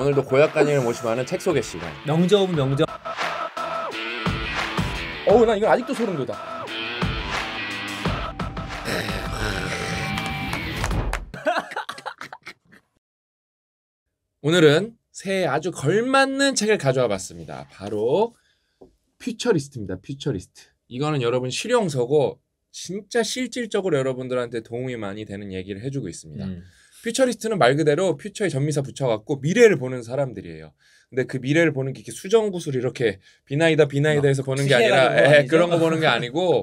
오늘도 고약간인을 모시면는 고책 소개 시간. 명저 오 명저. 어우 나 이건 아직도 소름 돋아. 오늘은 새해 아주 걸맞는 책을 가져와 봤습니다. 바로 퓨처리스트입니다. 퓨처리스트. 이거는 여러분 실용서고 진짜 실질적으로 여러분들한테 도움이 많이 되는 얘기를 해주고 있습니다. 음. 퓨처리스트는 말 그대로 퓨처의 전미사 붙여갖고 미래를 보는 사람들이에요. 근데 그 미래를 보는 게 이렇게 수정 구슬 이렇게 비나이다 비나이다해서 어, 보는 게 아니라 에, 예, 그런 거 보는 게 아니고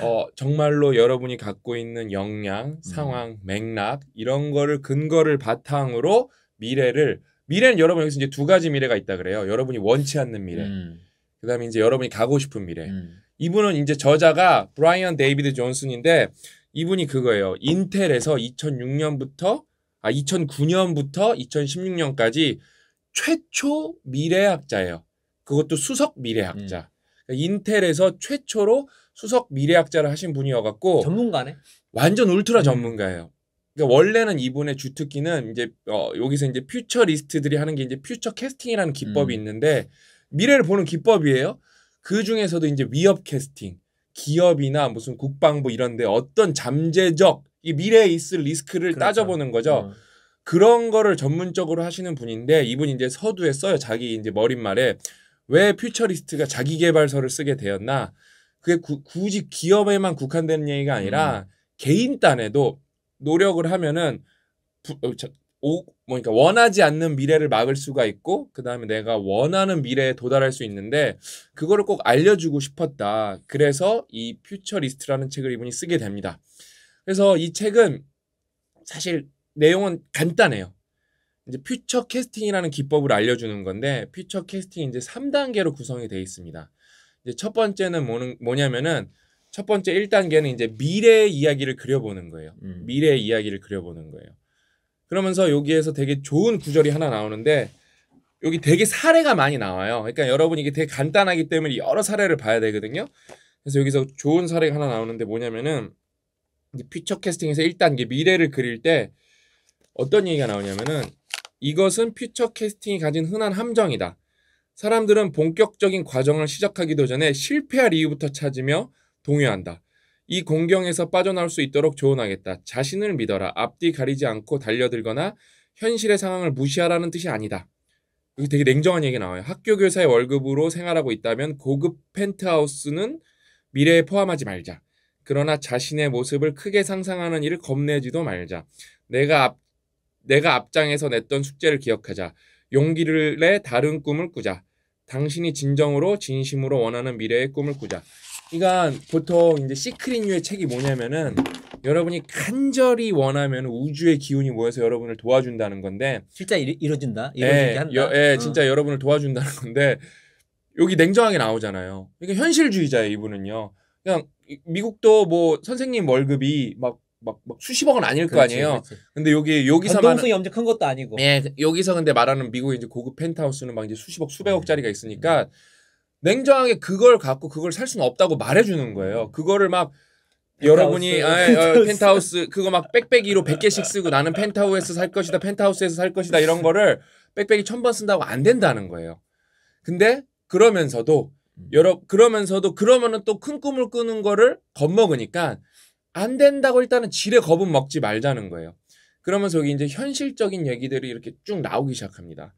어 정말로 여러분이 갖고 있는 역량, 음. 상황, 맥락 이런 거를 근거를 바탕으로 미래를 미래는 여러분 여기서 이제 두 가지 미래가 있다 그래요. 여러분이 원치 않는 미래. 음. 그다음에 이제 여러분이 가고 싶은 미래. 음. 이분은 이제 저자가 브라이언 데이비드 존슨인데 이분이 그거예요. 인텔에서 2006년부터 아 2009년부터 2016년까지 최초 미래학자예요. 그것도 수석 미래학자. 음. 그러니까 인텔에서 최초로 수석 미래학자를 하신 분이어갖고 전문가네. 완전 울트라 음. 전문가예요. 그러니까 원래는 이분의 주특기는 이제 어, 여기서 이제 퓨처리스트들이 하는 게 이제 퓨처 캐스팅이라는 기법이 음. 있는데 미래를 보는 기법이에요. 그 중에서도 이제 위협 캐스팅. 기업이나 무슨 국방부 이런데 어떤 잠재적 이 미래에 있을 리스크를 그렇죠. 따져보는 거죠. 음. 그런 거를 전문적으로 하시는 분인데 이분 이제 서두에 써요. 자기 이제 머릿말에 왜 퓨처리스트가 자기 개발서를 쓰게 되었나? 그게 구, 굳이 기업에만 국한되는 얘기가 아니라 음. 개인 단에도 노력을 하면은 부, 어, 오, 뭐 그러니까 원하지 않는 미래를 막을 수가 있고 그다음에 내가 원하는 미래에 도달할 수 있는데 그거를 꼭 알려주고 싶었다. 그래서 이 퓨처리스트라는 책을 이분이 쓰게 됩니다. 그래서 이 책은 사실 내용은 간단해요. 이제 퓨처 캐스팅이라는 기법을 알려주는 건데 퓨처 캐스팅 이제 3단계로 구성이 되어 있습니다. 이제 첫 번째는 뭐는, 뭐냐면은 첫 번째 1단계는 이제 미래의 이야기를 그려보는 거예요. 음. 미래의 이야기를 그려보는 거예요. 그러면서 여기에서 되게 좋은 구절이 하나 나오는데 여기 되게 사례가 많이 나와요. 그러니까 여러분 이게 되게 간단하기 때문에 여러 사례를 봐야 되거든요. 그래서 여기서 좋은 사례가 하나 나오는데 뭐냐면은 퓨처 캐스팅에서 1단계 미래를 그릴 때 어떤 얘기가 나오냐면은 이것은 퓨처 캐스팅이 가진 흔한 함정이다. 사람들은 본격적인 과정을 시작하기도 전에 실패할 이유부터 찾으며 동요한다. 이 공경에서 빠져나올 수 있도록 조언하겠다. 자신을 믿어라. 앞뒤 가리지 않고 달려들거나 현실의 상황을 무시하라는 뜻이 아니다. 여기 되게 냉정한 얘기 나와요. 학교 교사의 월급으로 생활하고 있다면 고급 펜트하우스는 미래에 포함하지 말자. 그러나 자신의 모습을 크게 상상하는 일을 겁내지도 말자. 내가 앞 내가 앞장에서 냈던 숙제를 기억하자. 용기를 내 다른 꿈을 꾸자. 당신이 진정으로 진심으로 원하는 미래의 꿈을 꾸자. 이건 보통 이제 시크릿류의 책이 뭐냐면은 여러분이 간절히 원하면 우주의 기운이 모여서 여러분을 도와준다는 건데 실제 이루어진다. 예, 이루어지게 한다. 여, 예, 어. 진짜 여러분을 도와준다는 건데 여기 냉정하게 나오잖아요. 그러니까 현실주의자예요, 이분은요. 그냥 미국도 뭐 선생님 월급이 막 막, 막 수십억은 아닐 그렇지, 거 아니에요. 그렇지. 근데 여기 여기서 만동성이 아, 엄청 큰 것도 아니고. 예, 그, 여기서 근데 말하는 미국의 이제 고급 펜트하우스는 막 이제 수십억 수백억짜리가 있으니까 음. 냉정하게 그걸 갖고 그걸 살 수는 없다고 말해주는 거예요. 음. 그거를 막 여러분이 아, 펜타우스. 펜타우스 그거 막 빽빽이로 100개씩 쓰고 나는 펜트하우스에서살 것이다 펜트하우스에서살 것이다 이런 거를 빽빽이 천 번 쓴다고 안 된다는 거예요. 근데 그러면서도 음. 여러 그러면서도 그러면은 또큰 꿈을 꾸는 거를 겁먹으니까 안 된다고 일단은 지레 겁은 먹지 말자는 거예요. 그러면서 여기 이제 현실적인 얘기들이 이렇게 쭉 나오기 시작합니다.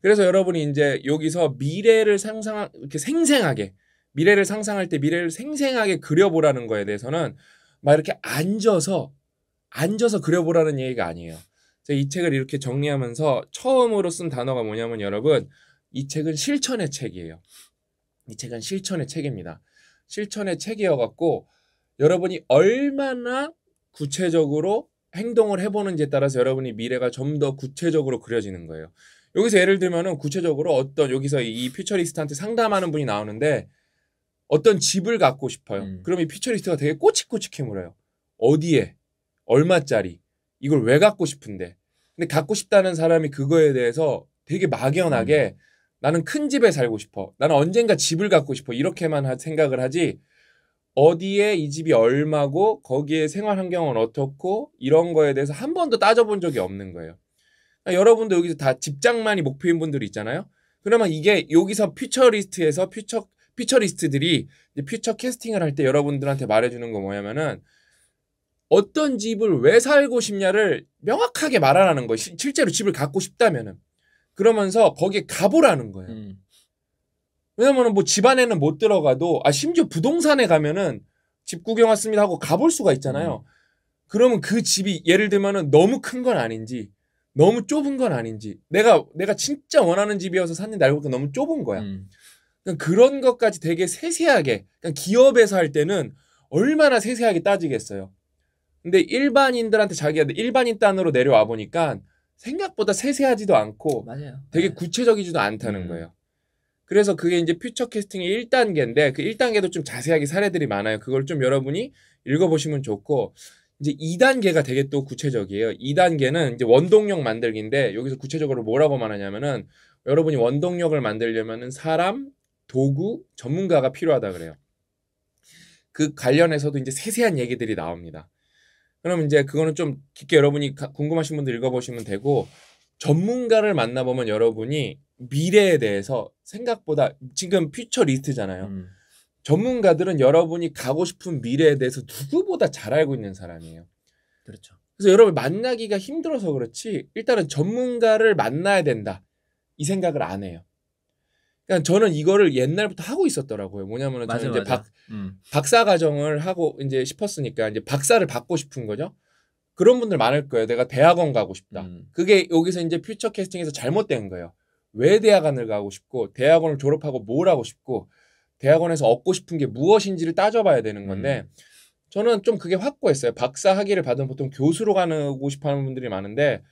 그래서 여러분이 이제 여기서 미래를 상상 이렇게 생생하게 미래를 상상할 때 미래를 생생하게 그려보라는 거에 대해서는 막 이렇게 앉아서 앉아서 그려보라는 얘기가 아니에요. 이 책을 이렇게 정리하면서 처음으로 쓴 단어가 뭐냐면 여러분 이 책은 실천의 책이에요. 이 책은 실천의 책입니다. 실천의 책이어 갖고 여러분이 얼마나 구체적으로 행동을 해보는지에 따라서 여러분이 미래가 좀 더 구체적으로 그려지는 거예요. 여기서 예를 들면은 구체적으로 어떤 여기서 이 퓨처리스트한테 상담하는 분이 나오는데 어떤 집을 갖고 싶어요. 음. 그럼 이 퓨처리스트가 되게 꼬치꼬치해 물어요. 어디에? 얼마짜리? 이걸 왜 갖고 싶은데? 근데 갖고 싶다는 사람이 그거에 대해서 되게 막연하게 음. 나는 큰 집에 살고 싶어. 나는 언젠가 집을 갖고 싶어. 이렇게만 생각을 하지 어디에 이 집이 얼마고 거기에 생활 환경은 어떻고 이런 거에 대해서 한 번도 따져본 적이 없는 거예요. 그러니까 여러분도 여기서 다 집장만이 목표인 분들이 있잖아요. 그러면 이게 여기서 퓨처리스트에서 퓨처 퓨처리스트들이 퓨처 캐스팅을 할 때 여러분들한테 말해주는 거 뭐냐면은 어떤 집을 왜 살고 싶냐를 명확하게 말하라는 거예요. 실제로 집을 갖고 싶다면은 그러면서 거기에 가보라는 거예요. 음. 왜냐면은 뭐 집안에는 못 들어가도 아 심지어 부동산에 가면은 집 구경 왔습니다 하고 가볼 수가 있잖아요. 음. 그러면 그 집이 예를 들면은 너무 큰 건 아닌지 너무 좁은 건 아닌지 내가 내가 진짜 원하는 집이어서 샀는데 알고 보니까 너무 좁은 거야. 음. 그러 그러니까 그런 것까지 되게 세세하게 그러 그러니까 기업에서 할 때는 얼마나 세세하게 따지겠어요. 근데 일반인들한테 자기가 일반인 단으로 내려와 보니까 생각보다 세세하지도 않고 맞아요. 되게 네. 구체적이지도 않다는 음. 거예요. 그래서 그게 이제 퓨처 캐스팅의 1단계인데 그 1단계도 좀 자세하게 사례들이 많아요. 그걸 좀 여러분이 읽어보시면 좋고 이제 2단계가 되게 또 구체적이에요. 2단계는 이제 원동력 만들기인데 여기서 구체적으로 뭐라고 말하냐면은 여러분이 원동력을 만들려면은 사람, 도구, 전문가가 필요하다 그래요. 그 관련해서도 이제 세세한 얘기들이 나옵니다. 그럼 이제 그거는 좀 깊게 여러분이 궁금하신 분들 읽어보시면 되고 전문가를 만나보면 여러분이 미래에 대해서 생각보다 지금 퓨처 리스트잖아요. 음. 전문가들은 여러분이 가고 싶은 미래에 대해서 누구보다 잘 알고 있는 사람이에요. 그렇죠. 그래서 여러분 만나기가 힘들어서 그렇지 일단은 전문가를 만나야 된다 이 생각을 안 해요. 그러니까 저는 이거를 옛날부터 하고 있었더라고요. 뭐냐면은 맞아, 이제 박 음. 박사 과정을 하고 이제 싶었으니까 이제 박사를 받고 싶은 거죠. 그런 분들 많을 거예요. 내가 대학원 가고 싶다. 음. 그게 여기서 이제 퓨처 캐스팅에서 잘못된 거예요. 왜 대학원을 가고 싶고 대학원을 졸업하고 뭘 하고 싶고 대학원에서 얻고 싶은 게 무엇인지를 따져봐야 되는 건데 음. 저는 좀 그게 확고했어요. 박사 학위를 받은 보통 교수로 가고 싶어 하는 분들이 많은데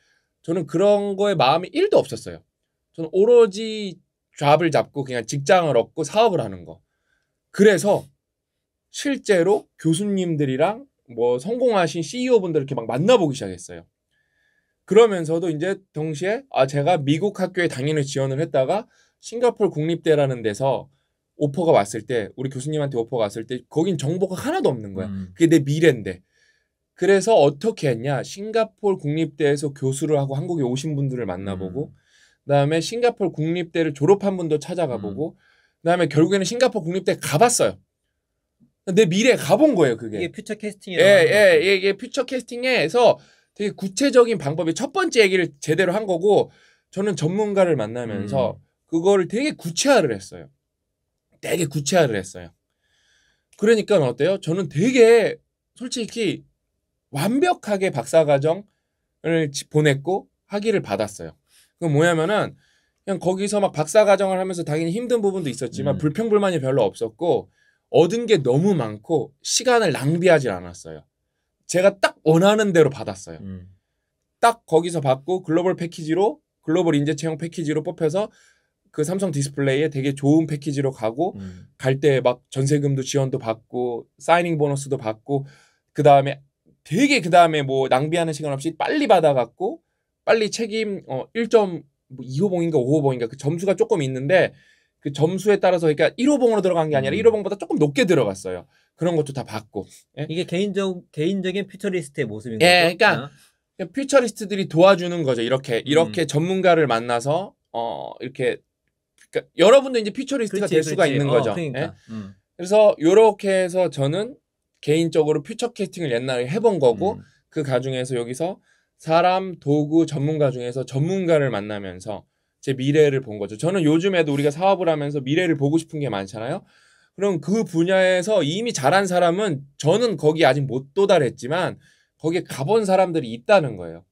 저는 그런 거에 마음이 1도 없었어요. 저는 오로지 잡을 잡고 그냥 직장을 얻고 사업을 하는 거. 그래서 실제로 교수님들이랑 뭐 성공하신 CEO분들 이렇게 막 만나보기 시작했어요. 그러면서도 이제 동시에 아 제가 미국 학교에 당연히 지원을 했다가 싱가폴 국립대라는 데서 오퍼가 왔을 때 우리 교수님한테 오퍼가 왔을 때 거긴 정보가 하나도 없는 거야. 음. 그게 내 미래인데. 그래서 어떻게 했냐? 싱가폴 국립대에서 교수를 하고 한국에 오신 분들을 만나보고 음. 그다음에 싱가폴 국립대를 졸업한 분도 찾아가 보고 음. 그다음에 결국에는 싱가폴 국립대 가봤어요. 내 미래에 가본 거예요, 그게. 이게 퓨처 캐스팅이라고. 예, 예, 예, 예, 퓨처 캐스팅에서 되게 구체적인 방법이 첫 번째 얘기를 제대로 한 거고 저는 전문가를 만나면서 음. 그거를 되게 구체화를 했어요. 되게 구체화를 했어요. 그러니까 어때요? 저는 되게 솔직히 완벽하게 박사과정을 보냈고 학위를 받았어요. 그 뭐냐면은 그냥 거기서 막 박사과정을 하면서 당연히 힘든 부분도 있었지만 음. 불평불만이 별로 없었고 얻은 게 너무 많고 시간을 낭비하지 않았어요. 제가 딱 원하는 대로 받았어요. 음. 딱 거기서 받고 글로벌 패키지로 글로벌 인재 채용 패키지로 뽑혀서 그 삼성 디스플레이에 되게 좋은 패키지로 가고 음. 갈때 막 전세금도 지원도 받고 사이닝 보너스도 받고 그 다음에 되게 그 다음에 뭐 낭비하는 시간 없이 빨리 받아갖고 빨리 책임 어 1.2호봉인가 뭐 5호봉인가 그 점수가 조금 있는데 그 점수에 따라서 그러니까 1호 봉으로 들어간 게 아니라 음. 1호 봉보다 조금 높게 들어갔어요. 그런 것도 다 봤고. 예? 이게 개인적 개인적인 퓨처리스트의 모습인 예, 거죠. 예, 그러니까 아. 퓨처리스트들이 도와주는 거죠. 이렇게 이렇게 음. 전문가를 만나서 어 이렇게 그러니까 여러분도 이제 퓨처리스트가 그렇지, 될 수가 그렇지. 있는 어, 거죠. 그러니까. 예? 음. 그래서 이렇게 해서 저는 개인적으로 퓨처 캐스팅을 옛날에 해본 거고 음. 그 과정에서 여기서 사람 도구 전문가 중에서 전문가를 만나면서 제 미래를 본 거죠. 저는 요즘에도 우리가 사업을 하면서 미래를 보고 싶은 게 많잖아요. 그럼 그 분야에서 이미 잘한 사람은 저는 거기 아직 못 도달했지만 거기에 가본 사람들이 있다는 거예요.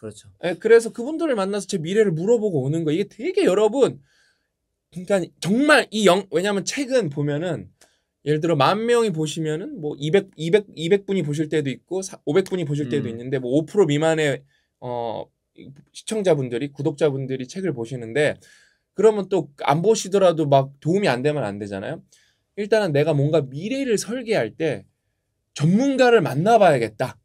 그렇죠. 예, 그래서 그분들을 만나서 제 미래를 물어보고 오는 거 이게 되게 여러분 그러니까 정말 이 영 왜냐하면 책은 보면은 예를 들어 만 명이 보시면은 뭐 200, 200, 200분이 보실 때도 있고 500분이 보실 때도 음. 있는데 뭐 5% 미만의 어 시청자분들이 구독자분들이 책을 보시는데 그러면 또 안 보시더라도 막 도움이 안 되면 안 되잖아요. 일단은 내가 뭔가 미래를 설계할 때 전문가를 만나봐야겠다.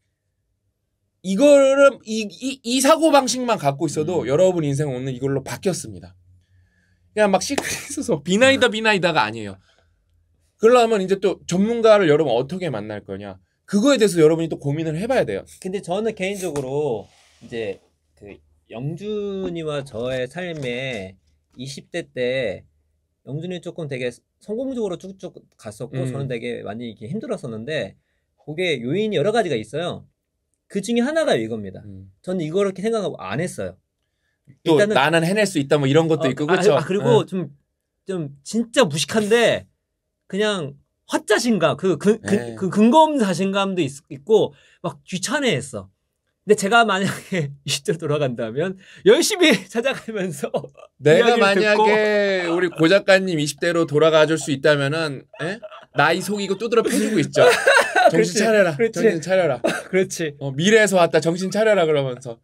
이거를 이, 이, 이 사고 방식만 갖고 있어도 음. 여러분 인생 오늘 이걸로 바뀌었습니다. 그냥 막 시크릿에서 비나이다 비나이다가 아니에요. 그러려면 이제 또 전문가를 여러분 어떻게 만날 거냐 그거에 대해서 여러분이 또 고민을 해봐야 돼요. 근데 저는 개인적으로 이제 영준이와 저의 삶에 20대 때 영준이 조금 되게 성공적으로 쭉쭉 갔었고 음. 저는 되게 많이 이렇게 힘들었었는데 그게 요인이 여러 가지가 있어요. 그 중에 하나가 이겁니다. 음. 저는 이거 이렇게 생각하고 안 했어요. 또 일단은, 나는 해낼 수 있다 뭐 이런 것도 어, 있고 그렇죠. 아, 아, 그리고 좀좀 어. 응. 좀 진짜 무식한데 그냥 화자신감 그그 그, 네. 그, 그 근거 없는 자신감도 있, 있고 막 귀찮아했어. 근데 제가 만약에 20대로 돌아간다면 열심히 찾아가면서 내가 만약에 듣고. 우리 고 작가님 20대로 돌아가 줄 수 있다면은 에? 예? 나이 속이고 두드러 패주고 있죠. 정신 차려라. 그렇지. 정신 차려라. 그렇지. 어, 미래에서 왔다. 정신 차려라 그러면서.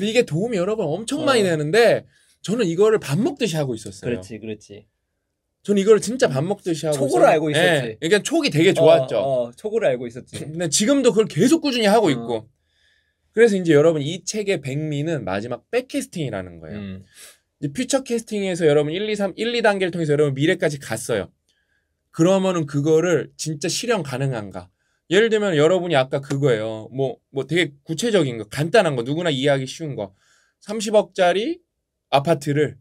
이게 도움이 여러분 엄청 어. 많이 되는데 저는 이거를 밥 먹듯이 하고 있었어요. 그렇지. 그렇지. 저는 이거를 진짜 밥 먹듯이 하고 초고를 있었... 알고 예. 있었지. 네. 그러니까 초기 되게 좋았죠. 어, 어, 초고를 알고 있었지. 근데 지금도 그걸 계속 꾸준히 하고 어. 있고 그래서 이제 여러분 이 책의 백미는 마지막 백캐스팅이라는 거예요. 음. 이제 퓨처 캐스팅에서 여러분 1, 2, 3, 1, 2단계를 통해서 여러분 미래까지 갔어요. 그러면은 그거를 진짜 실현 가능한가? 예를 들면 여러분이 아까 그거예요. 뭐, 뭐 되게 구체적인 거, 간단한 거, 누구나 이해하기 쉬운 거. 30억짜리 아파트를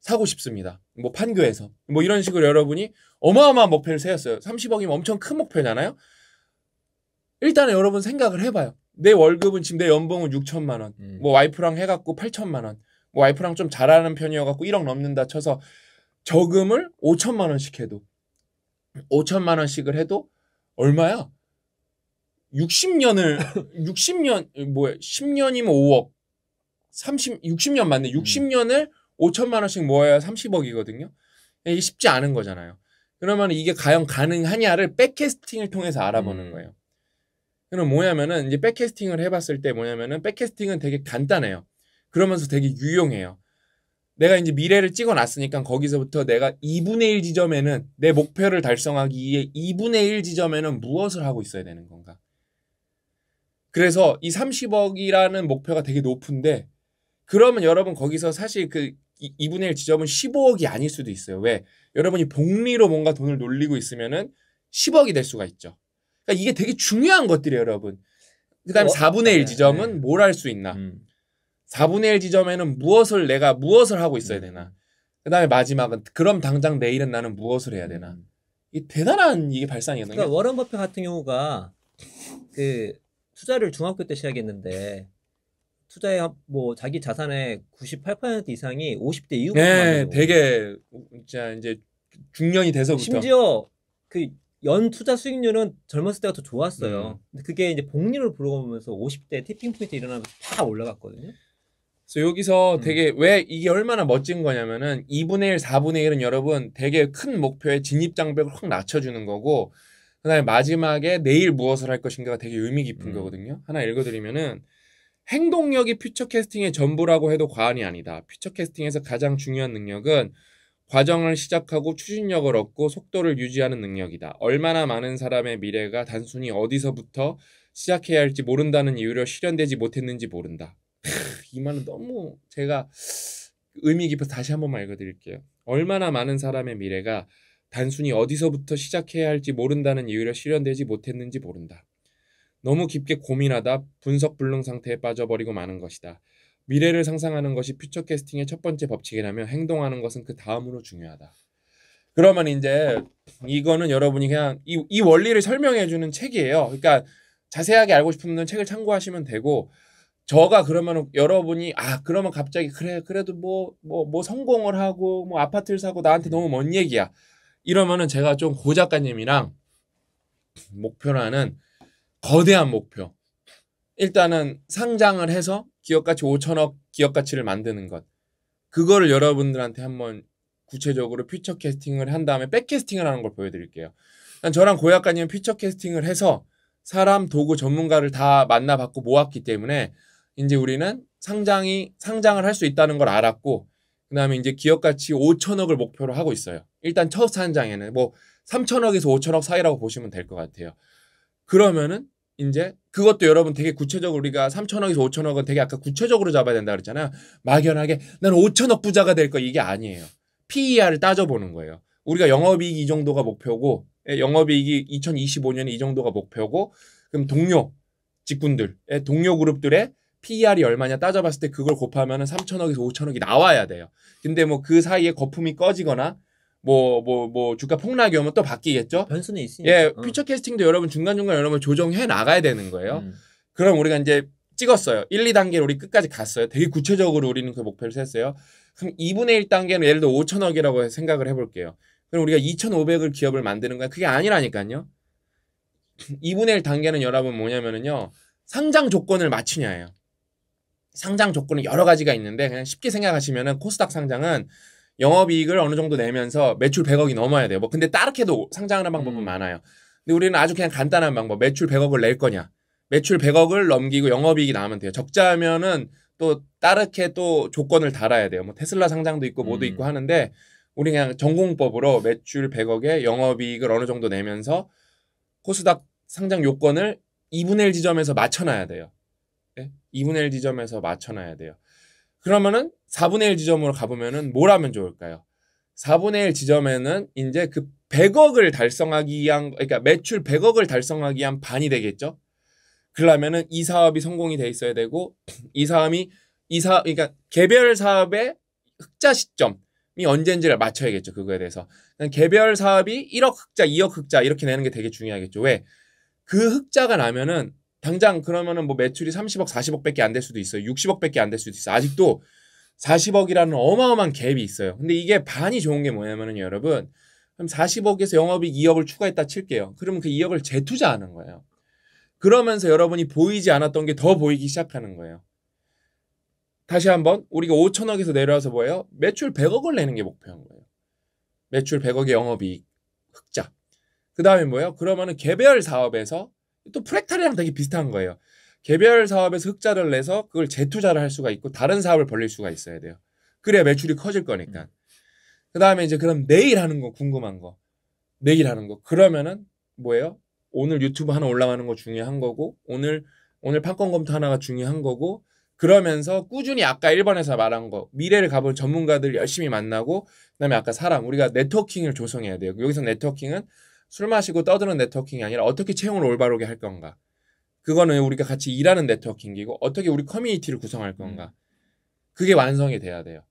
사고 싶습니다. 뭐 판교에서. 뭐 이런 식으로 여러분이 어마어마한 목표를 세웠어요. 30억이면 엄청 큰 목표잖아요? 일단은 여러분 생각을 해봐요. 내 월급은 지금 내 연봉은 6천만 원. 음. 뭐 와이프랑 해갖고 8천만 원. 뭐 와이프랑 좀 잘하는 편이어갖고 1억 넘는다 쳐서 저금을 5천만 원씩 해도 5천만 원씩을 해도 얼마야? 60년을 60년 뭐야? 10년이면 5억. 30 60년 맞네. 60년을 음. 5천만 원씩 모아야 30억이거든요. 이게 쉽지 않은 거잖아요. 그러면 이게 과연 가능하냐를 백캐스팅을 통해서 알아보는 음. 거예요. 그럼 뭐냐면은 이제 백캐스팅을 해봤을 때 뭐냐면은 백캐스팅은 되게 간단해요. 그러면서 되게 유용해요. 내가 이제 미래를 찍어놨으니까 거기서부터 내가 2분의 1 지점에는 내 목표를 달성하기 위해 2분의 1 지점에는 무엇을 하고 있어야 되는 건가? 그래서 이 30억이라는 목표가 되게 높은데 그러면 여러분 거기서 사실 그 2분의 1 지점은 15억이 아닐 수도 있어요. 왜? 여러분이 복리로 뭔가 돈을 놀리고 있으면은 10억이 될 수가 있죠. 그러니까 이게 되게 중요한 것들이에요, 여러분. 그다음에 어? 4분의 1 지점은 네. 뭘할 수 있나? 음. 4분의 1 지점에는 무엇을 내가 무엇을 하고 있어야 음. 되나? 그다음에 마지막은 그럼 당장 내일은 나는 무엇을 해야 되나? 음. 이 대단한 이게 발상이었나요 그러니까 워런 버핏 같은 경우가 그 투자를 중학교 때 시작했는데 투자의 뭐 자기 자산의 98% 이상이 50대 이후부터 네, 되게 진짜 이제 중년이 돼서부터 심지어 그연 투자 수익률은 젊었을 때가 더 좋았어요. 음. 근데 그게 이제 복리를 불어오면서 50대 티핑 포인트 일어나면서 팍 올라갔거든요. 그래서 여기서 음. 되게 왜 이게 얼마나 멋진 거냐면은 2분의 1, 4분의 1은 여러분 되게 큰 목표에 진입 장벽을 확 낮춰주는 거고 그다음에 마지막에 내일 무엇을 할 것인가가 되게 의미 깊은 음. 거거든요. 하나 읽어드리면은 행동력이 퓨처 캐스팅의 전부라고 해도 과언이 아니다. 퓨처 캐스팅에서 가장 중요한 능력은 과정을 시작하고 추진력을 얻고 속도를 유지하는 능력이다. 얼마나 많은 사람의 미래가 단순히 어디서부터 시작해야 할지 모른다는 이유로 실현되지 못했는지 모른다. 이 말은 너무 제가 의미 깊어서 다시 한 번만 읽어드릴게요. 얼마나 많은 사람의 미래가 단순히 어디서부터 시작해야 할지 모른다는 이유로 실현되지 못했는지 모른다. 너무 깊게 고민하다 분석불능 상태에 빠져버리고 마는 것이다. 미래를 상상하는 것이 퓨처 캐스팅의 첫 번째 법칙이라면 행동하는 것은 그 다음으로 중요하다. 그러면 이제 이거는 여러분이 그냥 이, 이 원리를 설명해 주는 책이에요. 그러니까 자세하게 알고 싶으면 책을 참고하시면 되고 저가 그러면 여러분이 아 그러면 갑자기 그래 그래도 뭐 뭐뭐 뭐, 뭐 성공을 하고 뭐 아파트를 사고 나한테 너무 먼 얘기야. 이러면은 제가 좀고 작가님이랑 목표라는 거대한 목표. 일단은 상장을 해서 기업 가치 5천억 기업 가치를 만드는 것. 그거를 여러분들한테 한번 구체적으로 피처 캐스팅을 한 다음에 백 캐스팅을 하는 걸 보여드릴게요. 저랑 고약가님은 피처 캐스팅을 해서 사람, 도구, 전문가를 다 만나봤고 모았기 때문에 이제 우리는 상장이 상장을 할 수 있다는 걸 알았고 그다음에 이제 기업 가치 5천억을 목표로 하고 있어요. 일단 첫 상장에는 뭐 3천억에서 5천억 사이라고 보시면 될 것 같아요. 그러면은 이제 그것도 여러분 되게 구체적으로 우리가 3천억에서 5천억은 되게 아까 구체적으로 잡아야 된다 그랬잖아요. 막연하게 난 5천억 부자가 될 거 이게 아니에요. PER을 따져보는 거예요. 우리가 영업이익 이 정도가 목표고 예, 영업이익이 2025년에 이 정도가 목표고 그럼 동료 직군들 예, 동료 그룹들의 PER이 얼마냐 따져봤을 때 그걸 곱하면 3천억에서 5천억이 나와야 돼요. 근데 뭐 그 사이에 거품이 꺼지거나 뭐, 뭐, 뭐, 주가 폭락이 오면 또 바뀌겠죠? 변수는 있으니까. 예, 어. 퓨처 캐스팅도 여러분 중간중간 여러분 조정해 나가야 되는 거예요. 음. 그럼 우리가 이제 찍었어요. 1, 2단계로 우리 끝까지 갔어요. 되게 구체적으로 우리는 그 목표를 세웠어요 그럼 2분의 1 단계는 예를 들어 5천억이라고 생각을 해볼게요. 그럼 우리가 2,500을 기업을 만드는 거야. 그게 아니라니까요. 2분의 1 단계는 여러분 뭐냐면은요. 상장 조건을 맞추냐예요. 상장 조건은 여러 가지가 있는데 그냥 쉽게 생각하시면은 코스닥 상장은 영업이익을 어느 정도 내면서 매출 100억이 넘어야 돼요. 뭐 근데 따르게도 상장하는 방법은 음. 많아요. 근데 우리는 아주 그냥 간단한 방법. 매출 100억을 낼 거냐. 매출 100억을 넘기고 영업이익이 나면 돼요. 적자하면은 또 따르게 또 조건을 달아야 돼요. 뭐 테슬라 상장도 있고 뭐도 음. 있고 하는데 우리 그냥 전공법으로 매출 100억에 영업이익을 어느 정도 내면서 코스닥 상장 요건을 2분의 1 지점에서 맞춰놔야 돼요. 네? 예? 2분의 1 지점에서 맞춰놔야 돼요. 그러면은 4분의 1 지점으로 가보면은 뭘 하면 좋을까요? 4분의 1 지점에는 이제 그 100억을 달성하기 위한, 그러니까 매출 100억을 달성하기 위한 반이 되겠죠? 그러려면은 이 사업이 성공이 돼 있어야 되고, 이 사업이, 이 사업, 그러니까 개별 사업의 흑자 시점, 이언젠지를 맞춰야겠죠. 그거에 대해서. 그러니까 개별 사업이 1억 흑자, 2억 흑자 이렇게 내는 게 되게 중요하겠죠. 왜? 그 흑자가 나면은 당장 그러면은 뭐 매출이 30억, 40억밖에 안 될 수도 있어요. 60억밖에 안 될 수도 있어. 요 아직도 40억이라는 어마어마한 갭이 있어요. 근데 이게 반이 좋은 게 뭐냐면은 여러분 그럼 40억에서 영업이 2억을 추가했다 칠게요. 그러면 그 2억을 재투자하는 거예요. 그러면서 여러분이 보이지 않았던 게 더 보이기 시작하는 거예요. 다시 한번 우리가 5천억에서 내려와서 뭐예요? 매출 100억을 내는 게 목표인 거예요. 매출 100억의 영업이익 흑자. 그 다음에 뭐예요? 그러면은 개별 사업에서 또 프랙탈이랑 되게 비슷한 거예요. 개별 사업에서 흑자를 내서 그걸 재투자를 할 수가 있고 다른 사업을 벌릴 수가 있어야 돼요. 그래야 매출이 커질 거니까. 음. 그 다음에 이제 그럼 내일 하는 거 궁금한 거. 내일 하는 거. 그러면은 뭐예요? 오늘 유튜브 하나 올라가는 거 중요한 거고 오늘 오늘 판권 검토 하나가 중요한 거고 그러면서 꾸준히 아까 1번에서 말한 거 미래를 가볼 전문가들 열심히 만나고 그다음에 아까 사람 우리가 네트워킹을 조성해야 돼요. 여기서 네트워킹은 술 마시고 떠드는 네트워킹이 아니라 어떻게 채용을 올바르게 할 건가. 그거는 우리가 같이 일하는 네트워킹이고 어떻게 우리 커뮤니티를 구성할 음. 건가. 그게 완성이 돼야 돼요.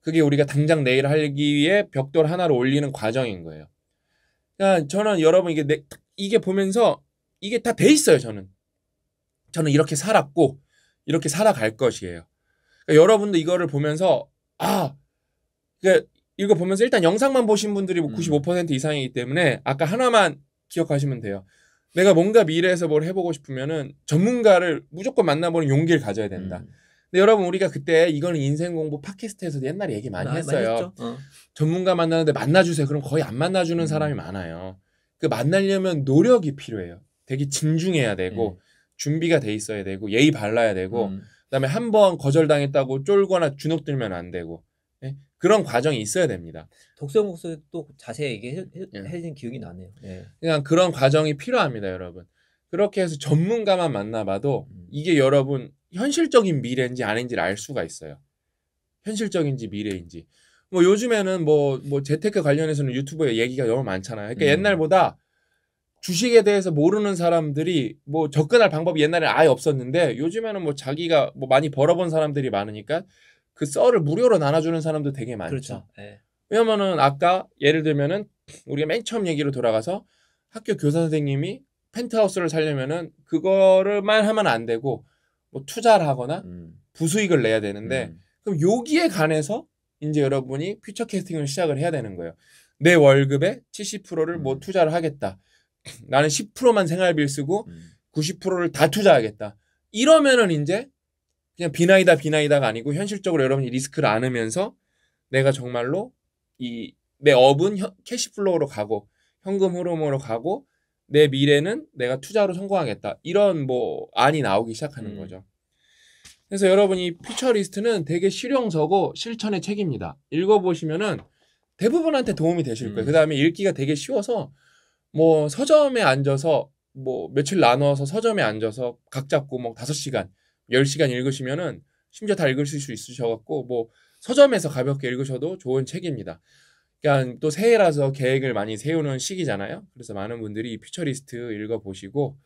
그게 우리가 당장 내일 하기 위해 벽돌 하나를 올리는 과정인 거예요. 그러니까 저는 여러분 이게 내, 이게 보면서 이게 다 돼 있어요. 저는 저는 이렇게 살았고 이렇게 살아갈 것이에요. 그러니까 여러분도 이거를 보면서 아, 그러니까 이거 보면서 일단 영상만 보신 분들이 뭐95% 음. 이상이기 때문에 아까 하나만 기억하시면 돼요. 내가 뭔가 미래에서 뭘 해보고 싶으면은 전문가를 무조건 만나보는 용기를 가져야 된다. 음. 근데 여러분 우리가 그때 이거는 인생 공부 팟캐스트에서 옛날에 얘기 많이 아, 했어요. 어. 전문가 만나는데 만나주세요. 그럼 거의 안 만나주는 음. 사람이 많아요. 그 만나려면 노력이 필요해요. 되게 진중해야 되고 음. 준비가 돼 있어야 되고 예의 발라야 되고 음. 그다음에 한 번 거절당했다고 쫄거나 주눅들면 안 되고 네? 그런 과정이 있어야 됩니다. 독서 목소리 또 자세히 얘기해 예. 진 기억이 나네요. 예. 그냥 그런 과정이 필요합니다, 여러분. 그렇게 해서 전문가만 만나봐도 음. 이게 여러분 현실적인 미래인지 아닌지를 알 수가 있어요. 현실적인지 미래인지. 뭐 요즘에는 뭐뭐 뭐 재테크 관련해서는 유튜브에 얘기가 너무 많잖아요. 그러니까 음. 옛날보다 주식에 대해서 모르는 사람들이 뭐 접근할 방법이 옛날에 아예 없었는데 요즘에는 뭐 자기가 뭐 많이 벌어본 사람들이 많으니까 그 썰을 무료로 나눠주는 사람도 되게 많죠. 그렇죠. 네. 왜냐면은 아까 예를 들면은 우리가 맨 처음 얘기로 돌아가서 학교 교사 선생님이 펜트하우스를 살려면은 그거를만 하면 안 되고 뭐 투자를 하거나 음. 부수익을 내야 되는데 음. 그럼 여기에 관해서 이제 여러분이 퓨처 캐스팅을 시작을 해야 되는 거예요. 내 월급의 70%를 뭐 음. 투자를 하겠다. 나는 10%만 생활비를 쓰고 음. 90%를 다 투자하겠다. 이러면은 이제 그냥 비나이다 비나이다가 아니고 현실적으로 여러분이 리스크를 안으면서 내가 정말로 이 내 업은 캐시플로우로 가고 현금 흐름으로 가고 내 미래는 내가 투자로 성공하겠다 이런 뭐 안이 나오기 시작하는 음. 거죠. 그래서 여러분 이 퓨처리스트는 되게 실용서고 실천의 책입니다. 읽어보시면은 대부분한테 도움이 되실 거예요. 음. 그 다음에 읽기가 되게 쉬워서 뭐 서점에 앉아서 뭐 며칠 나눠서 서점에 앉아서 각 잡고 뭐 다섯 시간 10시간 읽으시면은 심지어 다 읽으실 수 있으셔갖고 뭐 서점에서 가볍게 읽으셔도 좋은 책입니다. 그러니까 또 새해라서 계획을 많이 세우는 시기잖아요. 그래서 많은 분들이 퓨처리스트 읽어보시고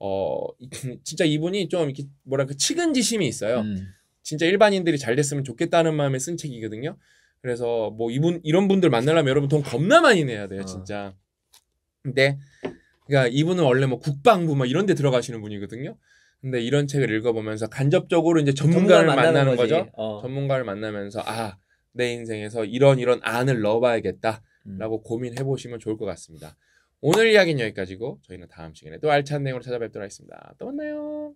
어 진짜 이분이 좀 이렇게 뭐랄까 그 측은지심이 있어요. 음. 진짜 일반인들이 잘 됐으면 좋겠다는 마음에 쓴 책이거든요. 그래서 뭐 이분 이런 분들 만나려면 여러분 돈 겁나 많이 내야 돼요, 아. 진짜. 근데 그러니까 이분은 원래 뭐 국방부 막 이런 데 들어가시는 분이거든요. 근데 이런 책을 읽어보면서 간접적으로 이제 전문가를 만나는 거죠. 어. 전문가를 만나면서 아, 내 인생에서 이런 이런 안을 넣어봐야겠다라고 음. 고민해 보시면 좋을 것 같습니다. 오늘 이야기는 여기까지고 저희는 다음 시간에 또 알찬 내용으로 찾아뵙도록 하겠습니다. 또 만나요.